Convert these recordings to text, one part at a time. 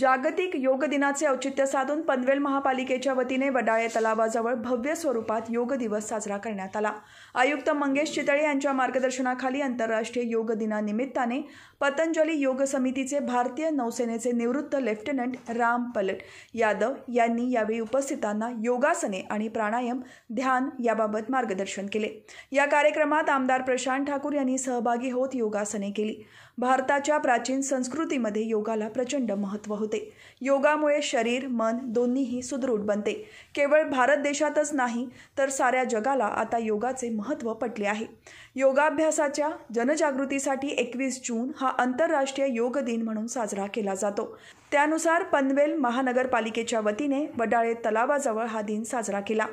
जागतिक योग दिनाचे औचित्य साधून पनवेल महापालिकेच्या वतीने वडाळे तलावाजवळ भव्य स्वरूपात योग दिवस साजरा करण्यात आला आयुक्त मंगेश चितळे यांच्या मार्गदर्शनाखाली आंतरराष्ट्रीय योग दिनानिमित्ताने पतंजली योग समितीचे भारतीय नौसेनेचे निवृत्त लेफ्टनंट राम पलट यादव यांनी यावेळी उपस्थितांना योगासने आणि प्राणायाम ध्यान याबाबत मार्गदर्शन केले या कार्यक्रमात आमदार प्रशांत ठाकूर यांनी सहभागी होत योगासने केली भारताच्या प्राचीन संस्कृतीमध्ये योगाला प्रचंड महत्त्व होते योगामुळे शरीर मन दोन्हीही सुदृढ बनते केवळ भारत देशातच नाही तर साऱ्या जगाला आता योगाचे महत्त्व पटले आहे योगाभ्यासाच्या जनजागृतीसाठी एकवीस जून हा आंतरराष्ट्रीय योग दिन म्हणून साजरा केला जातो त्यानुसार पनवेल महानगरपालिकेच्या वतीने वडाळे तलावाजवळ हा दिन साजरा केला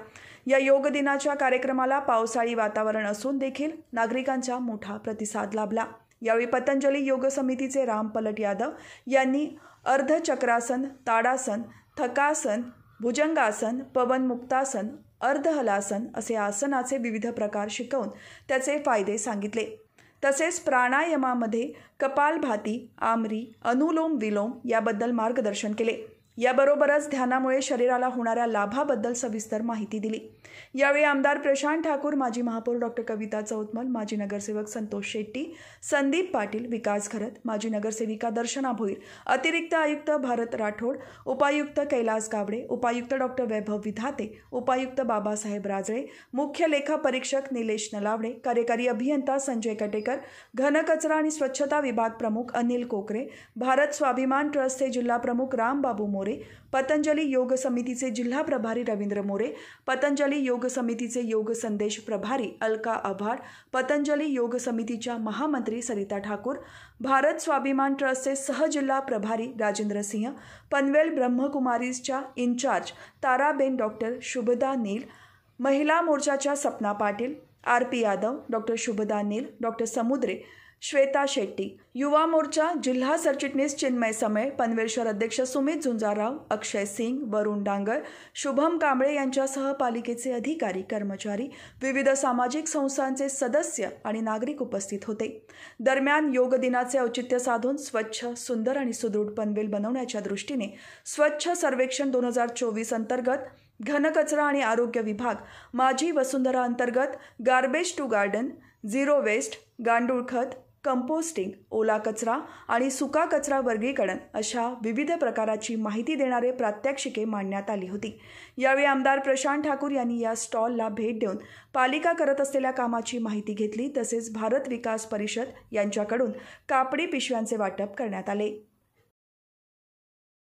या योग दिनाच्या कार्यक्रमाला पावसाळी वातावरण असून देखील नागरिकांचा मोठा प्रतिसाद लाभला यावेळी पतंजली योग समितीचे राम पलट यादव यांनी अर्धचक्रासन ताडासन थकासन भुजंगासन पवनमुक्तासन अर्धहलासन असे आसनाचे विविध प्रकार शिकवून त्याचे फायदे सांगितले तसेच प्राणायामामध्ये कपालभाती आमरी अनुलोम विलोम याबद्दल मार्गदर्शन केले याबरोबरच ध्यानामुळे शरीराला होणाऱ्या लाभाबद्दल सविस्तर माहिती दिली यावेळी आमदार प्रशांत ठाकूर माजी महापौर डॉक्टर कविता चौतमल माजी नगरसेवक संतोष शेट्टी संदीप पाटील विकास घरत माजी नगरसेविका दर्शना भोईर अतिरिक्त आयुक्त भारत राठोड उपायुक्त कैलास गावडे उपायुक्त डॉक्टर वैभव विधाते उपायुक्त बाबासाहेब राजळे मुख्य लेखा परीक्षक निलेश नलावडे कार्यकारी अभियंता संजय कटेकर घनकचरा आणि स्वच्छता विभाग प्रमुख अनिल कोकरे भारत स्वाभिमान ट्रस्टचे जिल्हा प्रमुख रामबाबू मोरे मोरे पतंजली योग समितीचे जिल्हा प्रभारी रवींद्र मोरे पतंजली योग समितीचे योग संदेश प्रभारी अलका आभार पतंजली योग समितीच्या महामंत्री सरिता ठाकूर भारत स्वाभिमान ट्रस्टचे सहजिल्हा प्रभारी राजेंद्र सिंह पनवेल ब्रह्मकुमारीजच्या इन्चार्ज ताराबेन डॉक्टर शुभदा नील महिला मोर्चाच्या Sapna Patil R P Yadav doctor Shubhada Neel doctor Samudre Shweta Shetty युवा मोर्चा जिल्हा सरचिटणीस चिन्मय समय पनवेलश्वर अध्यक्ष सुमित झुंजाराव अक्षय सिंग वरुण डांगर शुभम कांबळे यांच्यासह पालिकेचे अधिकारी कर्मचारी विविध सामाजिक संस्थांचे सदस्य आणि नागरिक उपस्थित होते दरम्यान योग दिनाचे औचित्य साधून स्वच्छ सुंदर आणि सुदृढ पनवेल बनवण्याच्या दृष्टीने स्वच्छ सर्वेक्षण दोन हजार चोवीस अंतर्गत घनकचरा आणि आरोग्य विभाग माझी वसुंधरा अंतर्गत garbage to garden zero waste गांडूळ खत कंपोस्टिंग ओला कचरा आणि सुका कचरा वर्गीकरण अशा विविध प्रकाराची माहिती देणारे प्रात्यक्षिके मांडण्यात आली होती यावेळी आमदार प्रशांत ठाकूर यांनी या स्टॉलला भेट देऊन पालिका करत असलेल्या कामाची माहिती घेतली तसेच भारत विकास परिषद यांच्याकडून कापडी पिशव्यांचे वाटप करण्यात आले